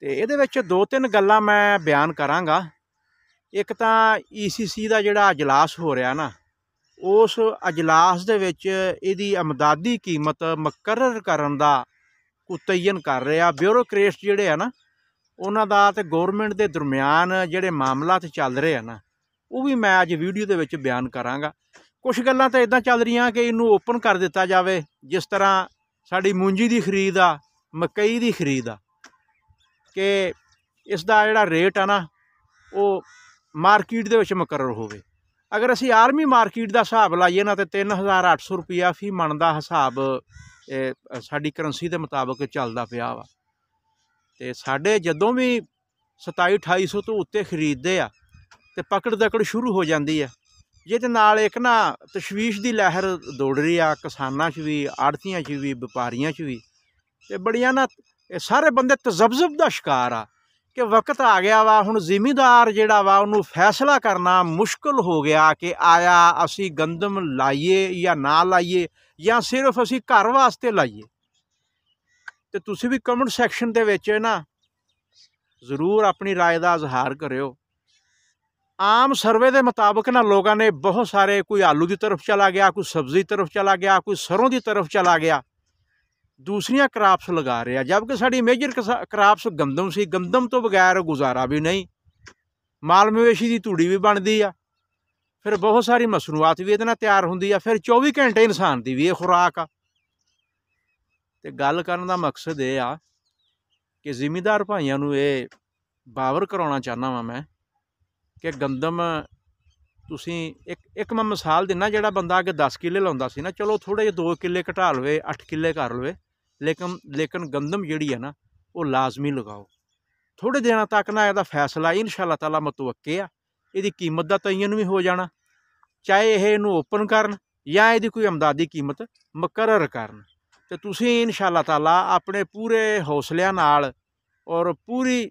ਤੇ ਇਹਦੇ ਵਿੱਚ ਦੋ ਤਿੰਨ ਗੱਲਾਂ ਮੈਂ ਬਿਆਨ ਕਰਾਂਗਾ ਇੱਕ ਤਾਂ ਈਸੀਸੀ e ਦਾ ਜਿਹੜਾ اجلاس ਹੋ ਰਿਹਾ ਨਾ ਉਸ اجلاس ਦੇ ਵਿੱਚ ਇਹਦੀ ਅਮਦਾਦੀ ਕੀਮਤ ਮੁਕਰਰ ਕਰਨ ਦਾ ਕੁਤਈਨ ਕਰ ਰਿਹਾ ਬਿਊਰੋਕ੍ਰੇਟ ਜਿਹੜੇ ਆ ਨਾ ਉਹਨਾਂ ਦਾ ਤੇ ਗਵਰਨਮੈਂਟ ਦੇ ਦਰਮਿਆਨ ਜਿਹੜੇ ਮਾਮਲਾ ਤੇ ਚੱਲ ਰਹੇ ਆ ਨਾ ਉਹ ਵੀ ਮੈਂ ਅੱਜ ਵੀਡੀਓ ਦੇ ਵਿੱਚ ਬਿਆਨ ਕਰਾਂਗਾ ਕੁਝ ਗੱਲਾਂ ਤਾਂ ਇਦਾਂ ਚੱਲ ਰਹੀਆਂ ਕਿ ਇਹਨੂੰ ਓਪਨ ਕਰ ਦਿੱਤਾ ਜਾਵੇ ਜਿਸ ਤਰ੍ਹਾਂ ਸਾਡੀ ਮੂੰਜੀ ਦੀ ਖਰੀਦ ਆ ਮਕਈ ਦੀ ਖਰੀਦ ਆ ਕਿ ਇਸ ਦਾ ਜਿਹੜਾ ਰੇਟ ਆ ਨਾ ਉਹ ਮਾਰਕੀਟ ਦੇ ਵਿੱਚ ਮੁਕਰਰ ਹੋਵੇ ਅਗਰ ਅਸੀਂ ਆਰਮੀ ਮਾਰਕੀਟ ਦਾ ਹਿਸਾਬ ਲਾਈਏ ਨਾ ਤੇ 3800 ਰੁਪਿਆ ਫੀ ਮਣ ਦਾ ਹਿਸਾਬ ਸਾਡੀ ਕਰੰਸੀ ਦੇ ਮੁਤਾਬਕ ਚੱਲਦਾ ਪਿਆ ਵਾ ਤੇ ਸਾਡੇ ਜਦੋਂ ਵੀ 27 2800 ਤੋਂ ਉੱਤੇ ਖਰੀਦਦੇ ਆ ਤੇ ਪਕੜ ਦਕੜ ਸ਼ੁਰੂ ਹੋ ਜਾਂਦੀ ਆ ਜਿਹਦੇ ਨਾਲ ਇੱਕ ਨਾ ਤਸ਼ਵੀਸ਼ ਦੀ ਲਹਿਰ ਦੌੜ ਰਹੀ ਆ ਕਿਸਾਨਾਂ 'ਚ ਵੀ ਆੜਤੀਆਂ 'ਚ ਵੀ ਵਪਾਰੀਆਂ 'ਚ ਵੀ ਤੇ ਬੜੀਆਂ ਨਾ ਇਹ ਸਾਰੇ ਬੰਦੇ ਤਜ਼ਬਜ਼ਬ ਦਾ ਸ਼ਿਕਾਰ ਆ ਕਿ ਵਕਤ ਆ ਗਿਆ ਵਾ ਹੁਣ ਜ਼ਿਮੀਦਾਰ ਜਿਹੜਾ ਵਾ ਉਹਨੂੰ ਫੈਸਲਾ ਕਰਨਾ ਮੁਸ਼ਕਲ ਹੋ ਗਿਆ ਕਿ ਆਇਆ ਅਸੀਂ ਗੰਦਮ ਲਾਈਏ ਜਾਂ ਨਾ ਲਾਈਏ ਜਾਂ ਸਿਰਫ ਅਸੀਂ ਘਰ ਵਾਸਤੇ ਲਾਈਏ ਤੇ ਤੁਸੀਂ ਵੀ ਕਮੈਂਟ ਸੈਕਸ਼ਨ ਦੇ ਵਿੱਚ ਨਾ ਜ਼ਰੂਰ ਆਪਣੀ رائے ਦਾ ਇਜ਼ਹਾਰ ਕਰਿਓ ਆਮ ਸਰਵੇ ਦੇ ਮੁਤਾਬਕ ਨਾ ਲੋਕਾਂ ਨੇ ਬਹੁਤ ਸਾਰੇ ਕੋਈ ਆਲੂ ਦੀ ਤਰਫ ਚਲਾ ਗਿਆ ਕੋਈ ਸਬਜ਼ੀ ਤਰਫ ਚਲਾ ਗਿਆ ਕੋਈ ਸਰੋਂ ਦੀ ਤਰਫ ਚਲਾ ਗਿਆ ਦੂਸਰੀਆਂ ਕ੍ਰਾਪਸ ਲਗਾ ਰਿਹਾ ਜਦਕਿ ਸਾਡੀ ਮੇਜਰ ਕ੍ਰਾਪਸ ਗੰਦਮ ਸੀ ਗੰਦਮ ਤੋਂ ਬਗੈਰ ਗੁਜ਼ਾਰਾ ਵੀ ਨਹੀਂ ਮਾਲ ਮਵੇਸ਼ੀ ਦੀ ਧੂੜੀ ਵੀ ਬਣਦੀ ਆ ਫਿਰ ਬਹੁਤ ਸਾਰੀ ਮਸਰੂਆਤ ਵੀ ਇਹਦੇ ਨਾਲ ਤਿਆਰ ਹੁੰਦੀ ਆ ਫਿਰ 24 ਘੰਟੇ ਇਨਸਾਨ ਦੀ ਵੀ ਇਹ ਖੁਰਾਕ ਆ ਤੇ ਗੱਲ ਕਰਨ ਦਾ ਮਕਸਦ ਇਹ ਆ ਕਿ ਜ਼ਿਮੀਦਾਰ ਭਾਈਆਂ ਨੂੰ ਇਹ ਬਾਵਰ ਕਰਾਉਣਾ ਚਾਹਨਾ ਵਾਂ ਮੈਂ ਕਿ ਗੰਦਮ ਤੁਸੀਂ ਇੱਕ ਇੱਕ ਮੈਂ ਮਿਸਾਲ ਦਿੰਨਾ ਜਿਹੜਾ ਬੰਦਾ ਅੱਗੇ 10 ਕਿੱਲੇ ਲਾਉਂਦਾ ਸੀ ਨਾ ਚਲੋ ਥੋੜੇ ਜਿਹਾ 2 ਕਿੱਲੇ ਘਟਾ ਲਵੇ 8 ਕਿੱਲੇ ਕਰ ਲਵੇ ਲੇਕਿਨ ਲੇਕਿਨ ਗੰਦਮ ਜਿਹੜੀ ਹੈ ਨਾ ਉਹ ਲਾਜ਼ਮੀ ਲਗਾਓ ਥੋੜੇ ਦਿਨਾਂ ਤੱਕ ਨਾ ਇਹਦਾ ਫੈਸਲਾ ਇਨਸ਼ਾਅੱਲਾ ਤਾਲਾ ਮਤਵੱਕੇ ਆ ਇਹਦੀ ਕੀਮਤ ਦਾ ਤੈਅਨ ਵੀ ਹੋ ਜਾਣਾ ਚਾਹੇ ਇਹ ਇਹਨੂੰ ਓਪਨ ਕਰਨ ਜਾਂ ਇਹਦੀ ਕੋਈ ਅਮਦਾਦੀ ਕੀਮਤ ਮੁਕਰਰ ਕਰਨ ਤੇ ਤੁਸੀਂ ਇਨਸ਼ਾਅੱਲਾ ਤਾਲਾ ਆਪਣੇ ਪੂਰੇ ਹੌਸਲਿਆਂ ਨਾਲ ਔਰ ਪੂਰੀ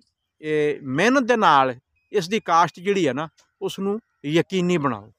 ਮਿਹਨਤ ਦੇ ਨਾਲ ਇਸ ਦੀ ਕਾਸ਼ਟ ਜਿਹੜੀ ਹੈ ਨਾ ਉਸ ਨੂੰ ਯਕੀਨੀ ਬਣਾਓ